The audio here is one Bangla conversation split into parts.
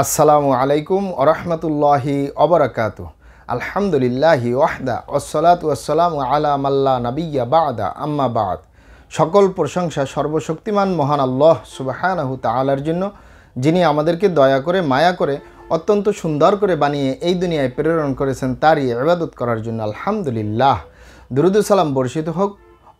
আসসালামু আলাইকুম আরহামতুল্লাহি অবরাকাত আলহামদুলিল্লাহি ওয়াহদা ওসলাত ওসালাম আলা মাল্লা নাবিয়া বাদা আম্মা বাদ সকল প্রশংসা সর্বশক্তিমান মহান আল্লাহ সুবাহানাহু তালার জন্য যিনি আমাদেরকে দয়া করে মায়া করে অত্যন্ত সুন্দর করে বানিয়ে এই দুনিয়ায় প্রেরণ করেছেন তারই ইবাদত করার জন্য আলহামদুলিল্লাহ দুরুদুসালাম বর্ষিত হোক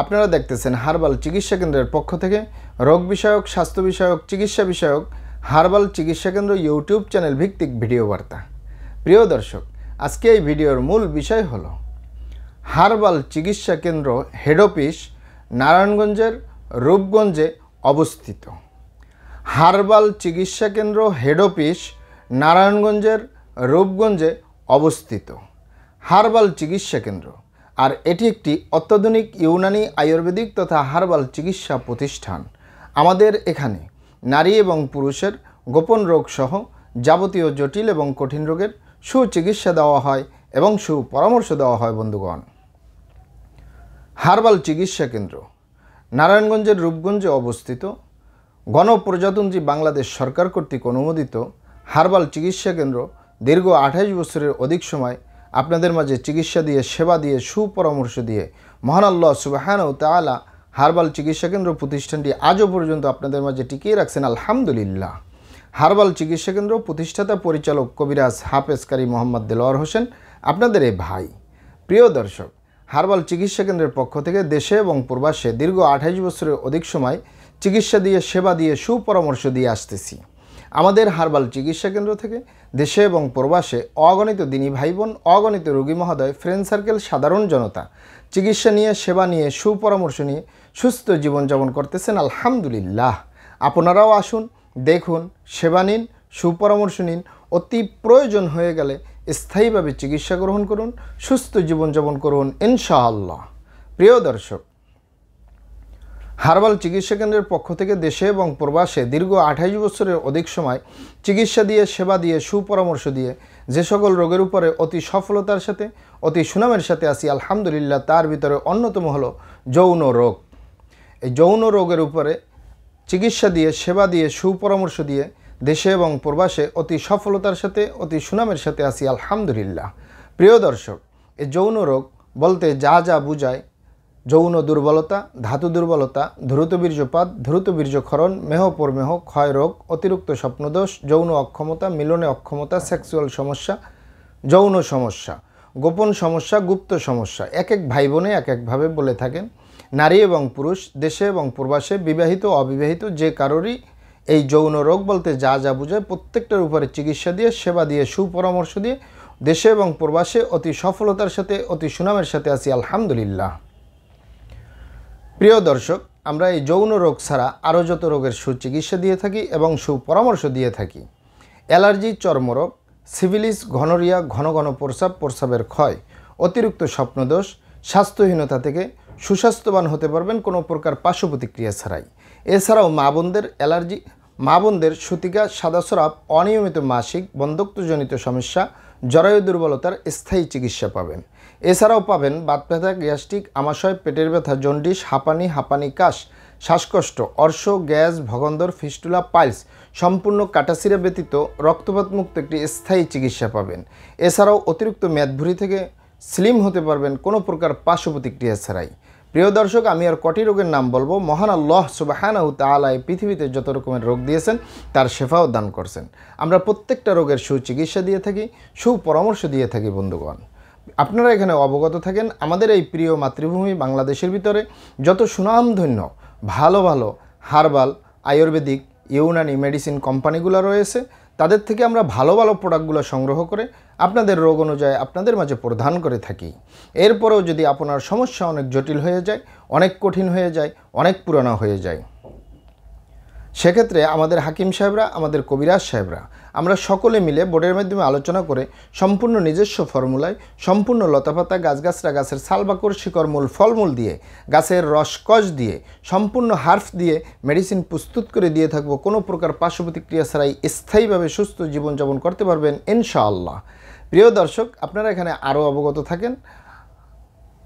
আপনারা দেখতেছেন হারবাল চিকিৎসা কেন্দ্রের পক্ষ থেকে রোগ বিষয়ক স্বাস্থ্য বিষয়ক চিকিৎসা বিষয়ক হারবাল চিকিৎসা কেন্দ্র ইউটিউব চ্যানেল ভিত্তিক ভিডিও বার্তা প্রিয় দর্শক আজকে এই ভিডিওর মূল বিষয় হল হারবাল চিকিৎসা কেন্দ্র হেড অফিস নারায়ণগঞ্জের রূপগঞ্জে অবস্থিত হারবাল চিকিৎসা কেন্দ্র হেড অফিস নারায়ণগঞ্জের রূপগঞ্জে অবস্থিত হারবাল চিকিৎসা কেন্দ্র আর এটি একটি অত্যাধুনিক ইউনানি আয়ুর্বেদিক তথা হার্বাল চিকিৎসা প্রতিষ্ঠান আমাদের এখানে নারী এবং পুরুষের গোপন রোগসহ যাবতীয় জটিল এবং কঠিন রোগের সুচিকিৎসা দেওয়া হয় এবং সুপরামর্শ দেওয়া হয় বন্ধুগণ হার্বাল চিকিৎসা কেন্দ্র নারায়ণগঞ্জের রূপগঞ্জে অবস্থিত গণপ্রজাতন্ত্রী বাংলাদেশ সরকার কর্তৃক অনুমোদিত হার্বাল চিকিৎসা কেন্দ্র দীর্ঘ আঠাশ বছরের অধিক সময় আপনাদের মাঝে চিকিৎসা দিয়ে সেবা দিয়ে সুপরামর্শ দিয়ে মহান আল্লাহ সুবাহান ও তালা হার্বাল চিকিৎসা কেন্দ্র প্রতিষ্ঠানটি আজও পর্যন্ত আপনাদের মাঝে টিকিয়ে রাখছেন আলহামদুলিল্লাহ হার্বাল চিকিৎসা কেন্দ্র প্রতিষ্ঠাতা পরিচালক কবিরাজ হাফেজকারী মোহাম্মদ দেলোয়ার হোসেন আপনাদের এই ভাই প্রিয় দর্শক হার্বাল চিকিৎসা কেন্দ্রের পক্ষ থেকে দেশে এবং প্রবাসে দীর্ঘ আঠাইশ বছরের অধিক সময় চিকিৎসা দিয়ে সেবা দিয়ে সুপরামর্শ দিয়ে আসতেছি আমাদের হারবাল চিকিৎসা কেন্দ্র থেকে দেশে এবং প্রবাসে অগণিত দিনী ভাই বোন অগণিত রোগী মহোদয় ফ্রেন্ড সার্কেল সাধারণ জনতা চিকিৎসা নিয়ে সেবা নিয়ে সুপরামর্শ নিয়ে সুস্থ জীবনযাপন করতেছেন আলহামদুলিল্লাহ আপনারাও আসুন দেখুন সেবা নিন সুপরামর্শ নিন অতি প্রয়োজন হয়ে গেলে স্থায়ীভাবে চিকিৎসা গ্রহণ করুন সুস্থ জীবনযাপন করুন ইনশাআল্লাহ প্রিয় দর্শক হার্বাল চিকিৎসা কেন্দ্রের পক্ষ থেকে দেশে এবং প্রবাসে দীর্ঘ আঠাইশ বছরের অধিক সময় চিকিৎসা দিয়ে সেবা দিয়ে সুপরামর্শ দিয়ে যে সকল রোগের উপরে অতি সফলতার সাথে অতি সুনামের সাথে আসি আলহামদুলিল্লাহ তার ভিতরে অন্যতম হল যৌন রোগ এই যৌন রোগের উপরে চিকিৎসা দিয়ে সেবা দিয়ে সুপরামর্শ দিয়ে দেশে এবং প্রবাসে অতি সফলতার সাথে অতি সুনামের সাথে আসি আলহামদুলিল্লাহ প্রিয় দর্শক এই যৌন রোগ বলতে যা যা বুঝায় যৌন দুর্বলতা ধাতু দুর্বলতা দ্রুত বীর্যপাত দ্রুত বীর্যক্ষরণ মেহ ক্ষয় ক্ষয়রোগ অতিরিক্ত স্বপ্নদোষ যৌন অক্ষমতা মিলনে অক্ষমতা সেক্সুয়াল সমস্যা যৌন সমস্যা গোপন সমস্যা গুপ্ত সমস্যা এক এক ভাই বোনে এক একভাবে বলে থাকেন নারী এবং পুরুষ দেশে এবং প্রবাসে বিবাহিত অবিবাহিত যে কারোরই এই যৌন রোগ বলতে যা যা বোঝায় প্রত্যেকটার উপরে চিকিৎসা দিয়ে সেবা দিয়ে সুপরামর্শ দিয়ে দেশে এবং প্রবাসে অতি সফলতার সাথে অতি সুনামের সাথে আছি আলহামদুলিল্লাহ প্রিয় দর্শক আমরা এই যৌন রোগ ছাড়া আরও যত রোগের সুচিকিৎসা দিয়ে থাকি এবং সুপরামর্শ দিয়ে থাকি অ্যালার্জি চর্মরোগ সিভিলিস ঘনরিয়া ঘন ঘন প্রস্রাব প্রস্রাবের ক্ষয় অতিরিক্ত স্বপ্নদোষ স্বাস্থ্যহীনতা থেকে সুস্বাস্থ্যবান হতে পারবেন কোনো প্রকার পার্শ্ব প্রতিক্রিয়া ছাড়াই এছাড়াও মা বোনদের অ্যালার্জি মা বোনদের সুতিকা সাদা অনিয়মিত মাসিক বন্ধত্বজনিত সমস্যা জরায়ু দুর্বলতার স্থায়ী চিকিৎসা পাবেন এছাড়াও পাবেন বাত ব্যথা গ্যাস্ট্রিক আমাশয় পেটের ব্যথা জন্ডিস হাঁপানি হাঁপানি কাশ শ্বাসকষ্ট অর্শ গ্যাস ভগন্দর ফিস্টুলা পাইলস সম্পূর্ণ কাটাসিরা ব্যতীত রক্তপাতমুক্ত একটি স্থায়ী চিকিৎসা পাবেন এছাড়াও অতিরিক্ত মেদভুরি থেকে স্লিম হতে পারবেন কোনো প্রকার পার্শ্ব প্রতিক্রিয়া ছাড়াই প্রিয় দর্শক আমি আর কটি রোগের নাম বলবো মহান আল্লাহ সুবাহানাহু আলায় পৃথিবীতে যত রকমের রোগ দিয়েছেন তার শেফাও দান করছেন আমরা প্রত্যেকটা রোগের সুচিকিৎসা দিয়ে থাকি সুপরামর্শ দিয়ে থাকি বন্ধুগণ আপনারা এখানে অবগত থাকেন আমাদের এই প্রিয় মাতৃভূমি বাংলাদেশের ভিতরে যত সুনামধন্য ভালো ভালো হার্বাল আয়ুর্বেদিক ইউনানি মেডিসিন কোম্পানিগুলো রয়েছে তাদের থেকে আমরা ভালো ভালো প্রোডাক্টগুলো সংগ্রহ করে আপনাদের রোগ অনুযায়ী আপনাদের মাঝে প্রদান করে থাকি এরপরেও যদি আপনার সমস্যা অনেক জটিল হয়ে যায় অনেক কঠিন হয়ে যায় অনেক পুরানো হয়ে যায় সেক্ষেত্রে আমাদের হাকিম সাহেবরা আমাদের কবিরাজ সাহেবরা আমরা সকলে মিলে বোর্ডের মাধ্যমে আলোচনা করে সম্পূর্ণ নিজস্ব ফর্মুলায় সম্পূর্ণ লতাপাতা গাছগাছরা গাছের সালবাকর শিকড় মূল ফলমূল দিয়ে গাছের রসকস দিয়ে সম্পূর্ণ হার্ফ দিয়ে মেডিসিন প্রস্তুত করে দিয়ে থাকবো কোনো প্রকার পার্শ্ব প্রতিক্রিয়া ছাড়াই স্থায়ীভাবে সুস্থ জীবনযাপন করতে পারবেন ইনশাআল্লাহ প্রিয় দর্শক আপনারা এখানে আরও অবগত থাকেন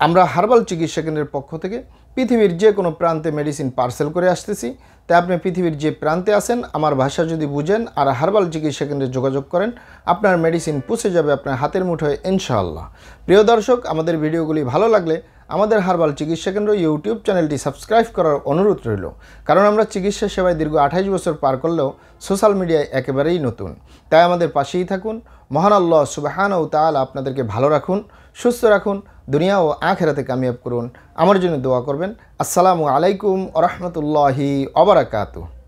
আমরা হার্বাল চিকিৎসা কেন্দ্রের পক্ষ থেকে পৃথিবীর যে কোনো প্রান্তে মেডিসিন পার্সেল করে আসতেছি তাই আপনি পৃথিবীর যে প্রান্তে আসেন আমার ভাষা যদি বুঝেন আর হার্বাল চিকিৎসা কেন্দ্রে যোগাযোগ করেন আপনার মেডিসিন পুষে যাবে আপনার হাতের মুঠোয় ইনশাআল্লাহ প্রিয় দর্শক আমাদের ভিডিওগুলি ভালো লাগলে আমাদের হার্বাল চিকিৎসা কেন্দ্র ইউটিউব চ্যানেলটি সাবস্ক্রাইব করার অনুরোধ রইল কারণ আমরা চিকিৎসা সেবায় দীর্ঘ আঠাইশ বছর পার করলেও সোশ্যাল মিডিয়ায় একেবারেই নতুন তাই আমাদের পাশেই থাকুন মহান আল্লাহ সুবাহান ও তাল আপনাদেরকে ভালো রাখুন সুস্থ রাখুন দুনিয়া ও আখেরাতে কামিয়াব করুন আমার জন্য দোয়া করবেন আসসালামু আলাইকুম রহমতুল্লাহি অবরাকাতু